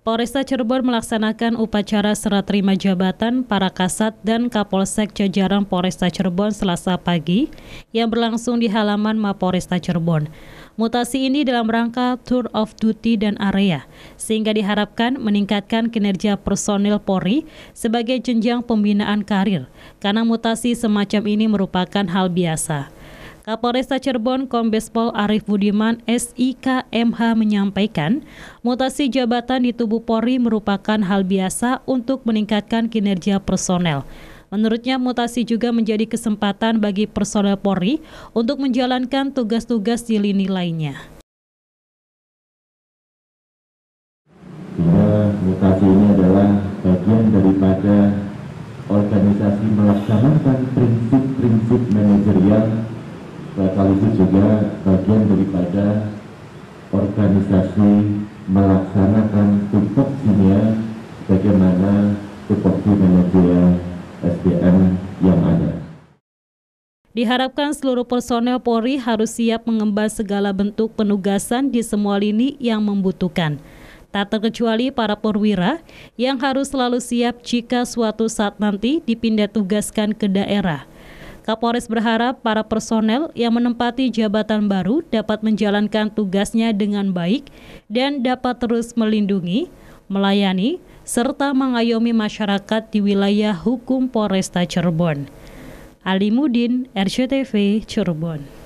Polresta Cirebon melaksanakan upacara serah terima jabatan para kasat dan Kapolsek Jajaran Polresta Cirebon Selasa pagi yang berlangsung di halaman Mapolresta Cirebon. Mutasi ini dalam rangka tour of duty dan area, sehingga diharapkan meningkatkan kinerja personil Polri sebagai jenjang pembinaan karir, karena mutasi semacam ini merupakan hal biasa. Kapolresta Cirebon Kombes Pol Arif Budiman SIKMH menyampaikan, mutasi jabatan di tubuh Polri merupakan hal biasa untuk meningkatkan kinerja personel. Menurutnya mutasi juga menjadi kesempatan bagi personel Polri untuk menjalankan tugas-tugas di lini lainnya. mutasi ini adalah bagian daripada organisasi melaksanakan prinsip-prinsip manajerial sekaligus juga bagian daripada organisasi melaksanakan tupoksinya bagaimana tupoksi manajer SDM yang ada. Diharapkan seluruh personel Polri harus siap mengemban segala bentuk penugasan di semua lini yang membutuhkan. Tak terkecuali para perwira yang harus selalu siap jika suatu saat nanti dipindah tugaskan ke daerah Kapolres berharap para personel yang menempati jabatan baru dapat menjalankan tugasnya dengan baik dan dapat terus melindungi, melayani, serta mengayomi masyarakat di wilayah hukum Polresta Cirebon. Ali Mudin, RCTV Cirebon.